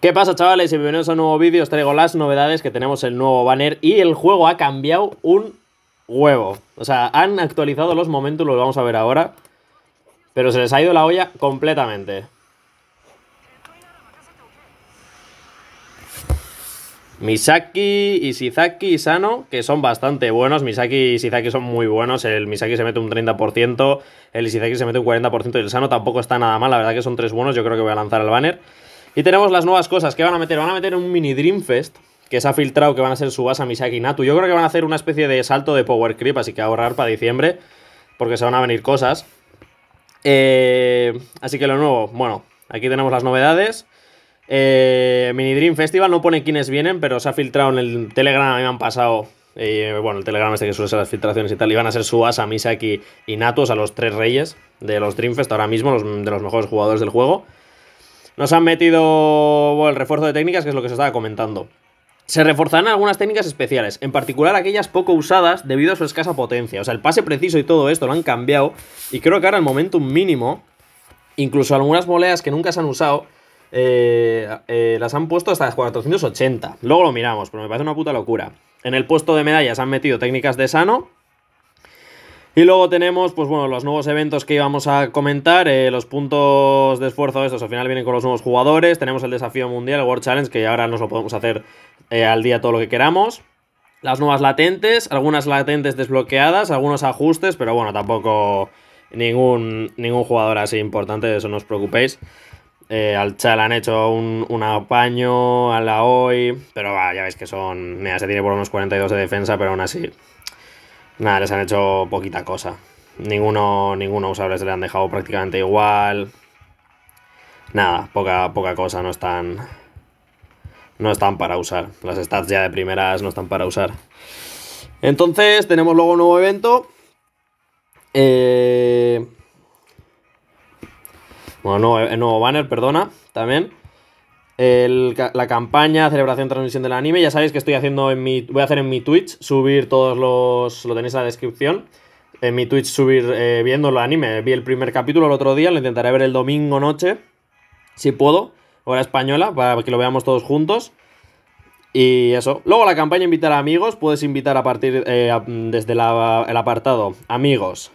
¿Qué pasa chavales? Bienvenidos a un nuevo vídeo, os traigo las novedades que tenemos el nuevo banner y el juego ha cambiado un huevo. O sea, han actualizado los momentos, los vamos a ver ahora, pero se les ha ido la olla completamente. Misaki, Isizaki y Sano, que son bastante buenos. Misaki y Isizaki son muy buenos. El Misaki se mete un 30%, el Isizaki se mete un 40% y el Sano tampoco está nada mal. La verdad que son tres buenos. Yo creo que voy a lanzar el banner. Y tenemos las nuevas cosas que van a meter. Van a meter un mini Dreamfest que se ha filtrado que van a ser Subasa, Misaki y Natu. Yo creo que van a hacer una especie de salto de Power Creep, así que ahorrar para diciembre, porque se van a venir cosas. Eh, así que lo nuevo, bueno, aquí tenemos las novedades. Eh, mini Dream Festival no pone quiénes vienen, pero se ha filtrado en el Telegram, a me han pasado. Eh, bueno, el Telegram este que suele ser las filtraciones y tal, Y van a ser Suasa, Misaki y o a los tres reyes de los Dreamfest ahora mismo, de los mejores jugadores del juego. Nos han metido el refuerzo de técnicas, que es lo que se estaba comentando. Se reforzarán algunas técnicas especiales, en particular aquellas poco usadas debido a su escasa potencia. O sea, el pase preciso y todo esto lo han cambiado. Y creo que ahora el momento mínimo, incluso algunas moleas que nunca se han usado, eh, eh, las han puesto hasta las 480. Luego lo miramos, pero me parece una puta locura. En el puesto de medallas han metido técnicas de sano, y luego tenemos, pues bueno, los nuevos eventos que íbamos a comentar, eh, los puntos de esfuerzo estos al final vienen con los nuevos jugadores, tenemos el desafío mundial, el World Challenge, que ahora nos lo podemos hacer eh, al día todo lo que queramos. Las nuevas latentes, algunas latentes desbloqueadas, algunos ajustes, pero bueno, tampoco ningún, ningún jugador así importante, de eso no os preocupéis. Eh, al Chal han hecho un, un apaño, a la hoy, pero ya veis que son. Mira, se tiene por unos 42 de defensa, pero aún así Nada, les han hecho poquita cosa. Ninguno, ninguno usable se le han dejado prácticamente igual. Nada, poca, poca cosa, no están. No están para usar. Las stats ya de primeras no están para usar. Entonces, tenemos luego un nuevo evento. Eh, bueno, nuevo, nuevo banner, perdona, también la campaña, celebración, transmisión del anime. Ya sabéis que estoy haciendo en mi. Voy a hacer en mi Twitch, subir todos los. Lo tenéis en la descripción. En mi Twitch subir eh, viendo el anime. Vi el primer capítulo el otro día, lo intentaré ver el domingo noche. Si puedo, hora española, para que lo veamos todos juntos. Y eso. Luego la campaña invitar a amigos. Puedes invitar a partir. Eh, desde el apartado. Amigos.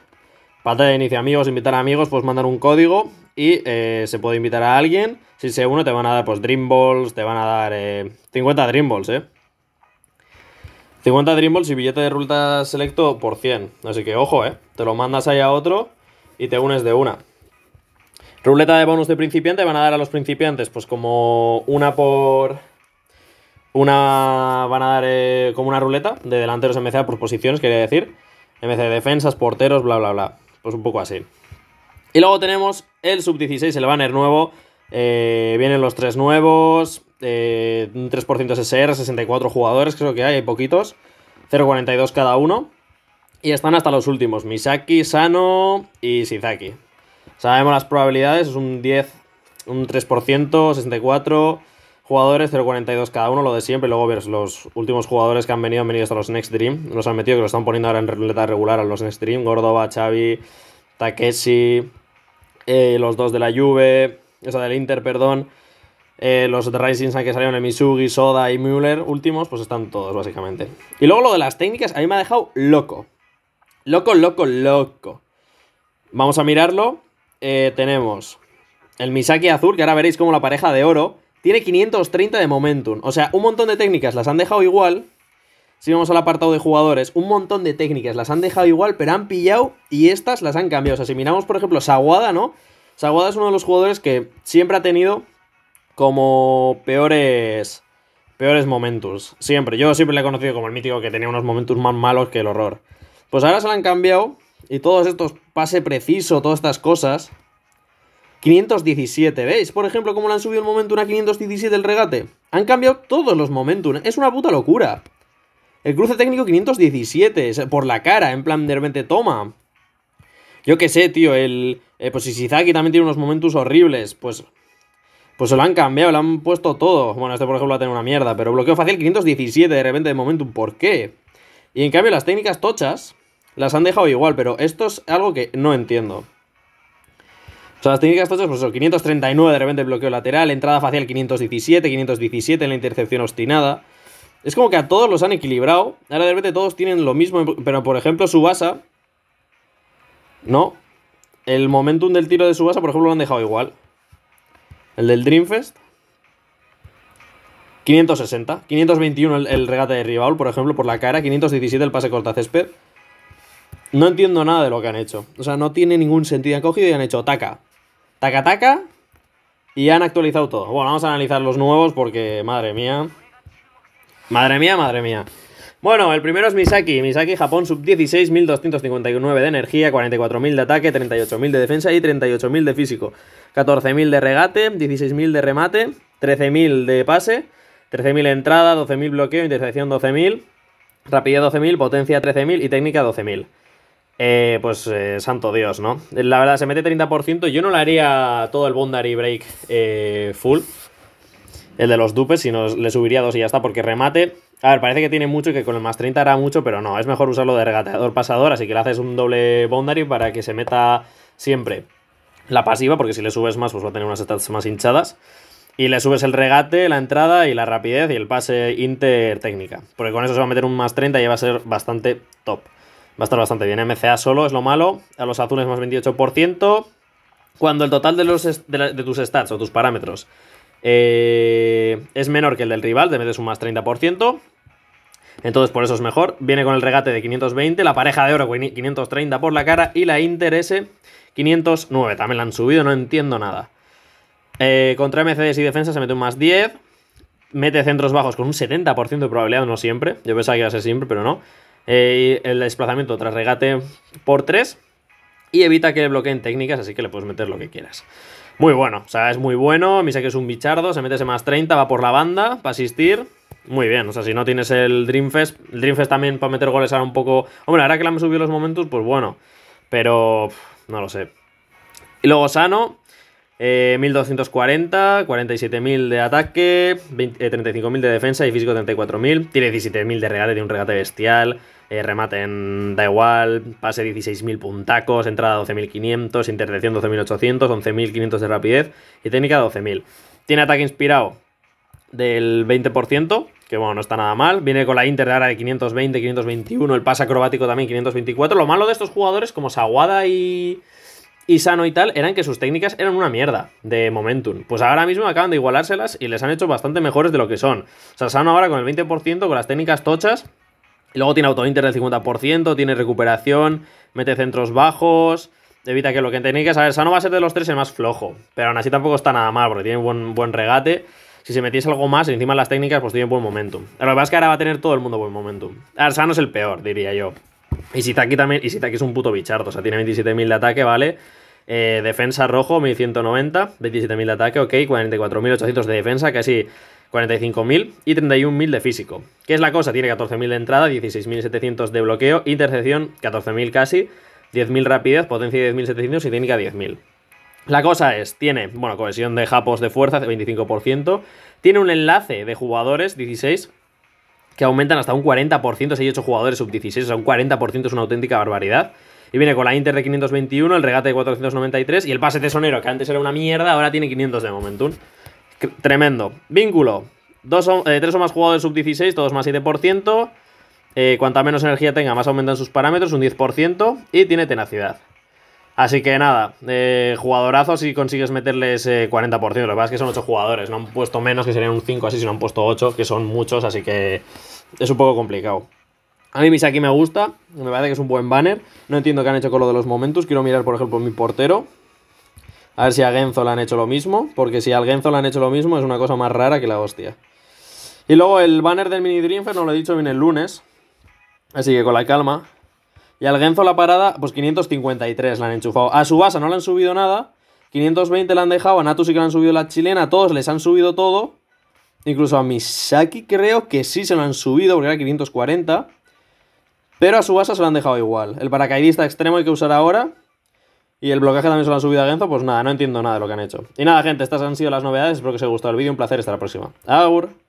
Pantalla de inicio, amigos, invitar a amigos, puedes mandar un código y eh, se puede invitar a alguien. Si se uno te van a dar pues Dream Balls, te van a dar 50 eh, Dream Balls, ¿eh? 50 Dream Balls y billete de ruta selecto por 100. Así que ojo, ¿eh? Te lo mandas ahí a otro y te unes de una. Ruleta de bonus de principiante van a dar a los principiantes pues como una por... Una van a dar eh, como una ruleta de delanteros MCA por posiciones, quería decir. MC defensas, porteros, bla, bla, bla. Pues un poco así. Y luego tenemos el sub-16, el banner nuevo. Eh, vienen los tres nuevos, eh, un 3% SSR, 64 jugadores, creo que hay, hay poquitos. 0,42 cada uno. Y están hasta los últimos, Misaki, Sano y Shizaki. Sabemos las probabilidades, es un 10, un 3%, 64 jugadores, 0,42 cada uno, lo de siempre. Luego ves los últimos jugadores que han venido, han venido hasta los Next Dream. Los han metido, que lo están poniendo ahora en ruleta regular a los Next Dream. Gordoba, Xavi, Takeshi, eh, los dos de la Juve, o sea, del Inter, perdón, eh, los de Rising Sun que salieron en Misugi, Soda y Müller, últimos, pues están todos básicamente. Y luego lo de las técnicas, a mí me ha dejado loco. Loco, loco, loco. Vamos a mirarlo. Eh, tenemos el Misaki azul, que ahora veréis como la pareja de oro, tiene 530 de momentum. O sea, un montón de técnicas las han dejado igual, si vamos al apartado de jugadores, un montón de técnicas las han dejado igual, pero han pillado y estas las han cambiado. O sea, si miramos, por ejemplo, Saguada, ¿no? Saguada es uno de los jugadores que siempre ha tenido como peores peores momentos. Siempre. Yo siempre le he conocido como el mítico que tenía unos momentos más malos que el horror. Pues ahora se lo han cambiado y todos estos pase preciso, todas estas cosas. 517, ¿veis? Por ejemplo, cómo le han subido el momentum a 517 el regate. Han cambiado todos los momentum. Es una puta locura. El cruce técnico 517, por la cara, en plan de repente toma. Yo qué sé, tío, el... Eh, pues si Isizaki también tiene unos momentos horribles, pues... Pues se lo han cambiado, lo han puesto todo. Bueno, este por ejemplo va a tener una mierda, pero bloqueo fácil 517 de repente de momento, ¿por qué? Y en cambio las técnicas tochas las han dejado igual, pero esto es algo que no entiendo. O sea, las técnicas tochas, pues eso, 539 de repente bloqueo lateral, entrada facial 517, 517 en la intercepción obstinada, es como que a todos los han equilibrado. Ahora de repente todos tienen lo mismo. Pero por ejemplo, Subasa. No. El momentum del tiro de Subasa, por ejemplo, lo han dejado igual. El del Dreamfest. 560. 521 el, regate de rival, por ejemplo, por la cara. 517 el pase corta césped. No entiendo nada de lo que han hecho. O sea, no tiene ningún sentido. Han cogido y han hecho taca. Taca, taca. Y han actualizado todo. Bueno, vamos a analizar los nuevos porque, madre mía. Madre mía, madre mía. Bueno, el primero es Misaki. Misaki, Japón, sub 16, de energía, 44.000 de ataque, 38.000 de defensa y 38.000 de físico. 14.000 de regate, 16.000 de remate, 13.000 de pase, 13.000 entrada, 12.000 bloqueo, intercepción 12.000, rapidez 12.000, potencia 13.000 y técnica 12.000. Eh, pues eh, santo Dios, ¿no? La verdad, se mete 30%. Yo no le haría todo el Boundary Break eh, full el de los dupes, si no le subiría dos y ya está, porque remate, a ver, parece que tiene mucho y que con el más 30 hará mucho, pero no, es mejor usarlo de regateador pasador, así que le haces un doble boundary para que se meta siempre la pasiva, porque si le subes más, pues va a tener unas stats más hinchadas. Y le subes el regate, la entrada y la rapidez y el pase inter técnica. Porque con eso se va a meter un más 30 y va a ser bastante top. Va a estar bastante bien. MCA solo es lo malo. A los azules más 28%. Cuando el total de, los de tus stats o tus parámetros eh, es menor que el del rival, te metes un más 30%. Entonces por eso es mejor. Viene con el regate de 520, la pareja de oro 530 por la cara y la Inter S 509. También la han subido, no entiendo nada. Eh, contra MCDs y defensa se mete un más 10. Mete centros bajos con un 70% de probabilidad, no siempre. Yo pensaba que iba a ser siempre, pero no. Eh, el desplazamiento tras regate por 3. Y evita que le bloqueen técnicas, así que le puedes meter lo que quieras. Muy bueno, o sea, es muy bueno. que es un bichardo, se mete ese más 30, va por la banda para asistir. Muy bien, o sea, si no tienes el Dreamfest, el Dreamfest también para meter goles ahora un poco. Hombre, ahora que la han subido los momentos, pues bueno. Pero no lo sé. Y luego Sano, 1240, eh, 47.000 de ataque, 35.000 eh, de defensa y físico 34.000. Tiene 17.000 de regate, tiene un regate bestial. Eh, remate en da igual, pase 16.000 puntacos, entrada 12.500, intercepción 12.800, 11.500 de rapidez y técnica 12.000. Tiene ataque inspirado del 20%, que bueno, no está nada mal. Viene con la Inter de ahora de 520, 521, el pase acrobático también 524. Lo malo de estos jugadores como Saguada y y Sano y tal eran que sus técnicas eran una mierda de momentum. Pues ahora mismo acaban de igualárselas y les han hecho bastante mejores de lo que son. O sea, Sano ahora con el 20% con las técnicas tochas. Y luego tiene autointer del 50%, tiene recuperación, mete centros bajos, evita que lo que técnicas. A ver, Sano va a ser de los tres el más flojo. Pero aún así tampoco está nada mal porque tiene buen, regate. Si se metiese algo más encima de las técnicas, pues tiene buen momentum. Pero lo que es que ahora va a tener todo el mundo buen momentum. A Sano es el peor, diría yo. Y Isitaki también. Isitaki es un puto bichardo. O sea, tiene 27.000 de ataque, ¿vale? Eh, defensa rojo, 1190. 27.000 de ataque, ok. 44.800 de defensa, casi 45.000. Y 31.000 de físico. ¿Qué es la cosa? Tiene 14.000 de entrada, 16.700 de bloqueo. Intercepción, 14.000 casi. 10.000 rapidez, potencia 10.700 y técnica 10.000. La cosa es, tiene, bueno, cohesión de japos de fuerza, 25%. Tiene un enlace de jugadores, 16 que aumentan hasta un 40% si hay 8 jugadores sub-16, o sea, un 40% es una auténtica barbaridad. Y viene con la Inter de 521, el regate de 493 y el pase tesonero, que antes era una mierda, ahora tiene 500 de momentum. Tremendo. Vínculo. Dos o, eh, tres o más jugadores sub-16, todos más 7%. Eh, cuanta menos energía tenga, más aumentan sus parámetros, un 10%. Y tiene tenacidad. Así que nada, eh, jugadorazo si consigues meterles 40%. Eh, lo que pasa es que son 8 jugadores, no han puesto menos, que serían un 5 así, si no han puesto 8, que son muchos, así que es un poco complicado. A mí Misaki me gusta, me parece que es un buen banner. No entiendo qué han hecho con lo de los momentos. Quiero mirar, por ejemplo, mi portero. A ver si a Genzo le han hecho lo mismo, porque si al Genzo le han hecho lo mismo es una cosa más rara que la hostia. Y luego el banner del Mini Dreamfest, no lo he dicho, viene el lunes. Así que con la calma, y al Genzo la parada, pues 553 la han enchufado. A su base no le han subido nada. 520 la han dejado. A Natu sí que le han subido la chilena. todos les han subido todo. Incluso a Misaki creo que sí se lo han subido porque era 540. Pero a su base se lo han dejado igual. El paracaidista extremo hay que usar ahora. Y el blocaje también se lo han subido a Genzo. Pues nada, no entiendo nada de lo que han hecho. Y nada, gente, estas han sido las novedades. Espero que os haya gustado el vídeo. Un placer. Hasta la próxima. Agur.